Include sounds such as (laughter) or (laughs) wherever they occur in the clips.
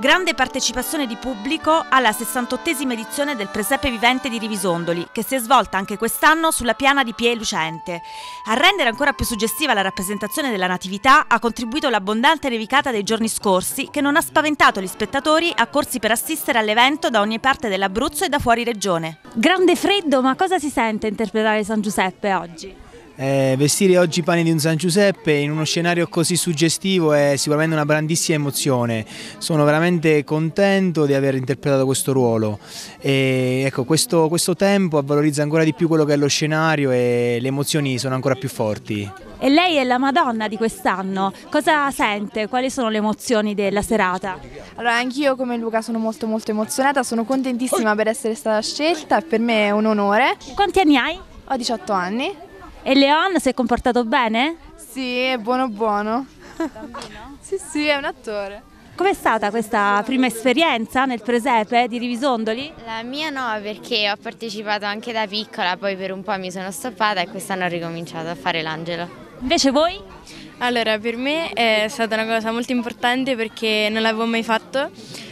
Grande partecipazione di pubblico alla 68esima edizione del Presepe Vivente di Rivisondoli, che si è svolta anche quest'anno sulla piana di Pie Lucente. A rendere ancora più suggestiva la rappresentazione della Natività ha contribuito l'abbondante nevicata dei giorni scorsi, che non ha spaventato gli spettatori accorsi per assistere all'evento da ogni parte dell'Abruzzo e da fuori regione. Grande freddo, ma cosa si sente interpretare San Giuseppe oggi? Eh, vestire oggi i panni di un San Giuseppe in uno scenario così suggestivo è sicuramente una grandissima emozione. Sono veramente contento di aver interpretato questo ruolo. E, ecco, questo, questo tempo valorizza ancora di più quello che è lo scenario e le emozioni sono ancora più forti. E lei è la Madonna di quest'anno, cosa sente? Quali sono le emozioni della serata? Allora, anch'io come Luca sono molto molto emozionata, sono contentissima per essere stata scelta, per me è un onore. Quanti anni hai? Ho 18 anni. E Leon si è comportato bene? Sì, è buono buono. sì, sì, è un attore. Com'è stata questa prima esperienza nel presepe di Rivisondoli? La mia no, perché ho partecipato anche da piccola, poi per un po' mi sono stoppata e quest'anno ho ricominciato a fare l'angelo. Invece voi? Allora, per me è stata una cosa molto importante perché non l'avevo mai fatto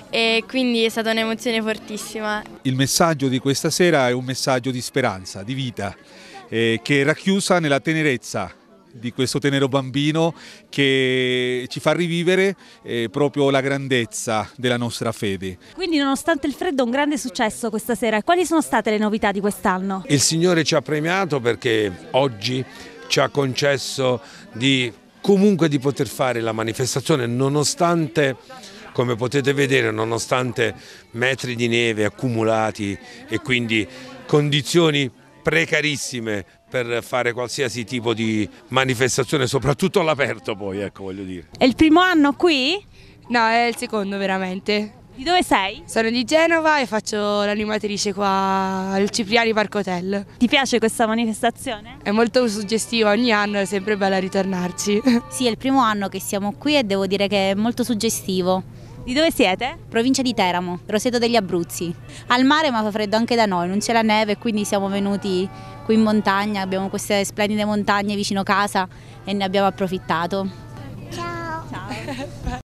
e quindi è stata un'emozione fortissima. Il messaggio di questa sera è un messaggio di speranza, di vita eh, che è racchiusa nella tenerezza di questo tenero bambino che ci fa rivivere eh, proprio la grandezza della nostra fede. Quindi nonostante il freddo un grande successo questa sera, quali sono state le novità di quest'anno? Il Signore ci ha premiato perché oggi ci ha concesso di comunque di poter fare la manifestazione nonostante come potete vedere nonostante metri di neve accumulati e quindi condizioni precarissime per fare qualsiasi tipo di manifestazione, soprattutto all'aperto poi, ecco voglio dire. È il primo anno qui? No, è il secondo veramente. Di dove sei? Sono di Genova e faccio l'animatrice qua al Cipriani Park Hotel. Ti piace questa manifestazione? È molto suggestiva, ogni anno è sempre bella ritornarci. Sì, è il primo anno che siamo qui e devo dire che è molto suggestivo. Di dove siete? Provincia di Teramo, Roseto degli Abruzzi. Al mare ma fa freddo anche da noi, non c'è la neve quindi siamo venuti qui in montagna, abbiamo queste splendide montagne vicino casa e ne abbiamo approfittato. Ciao! Ciao! (laughs)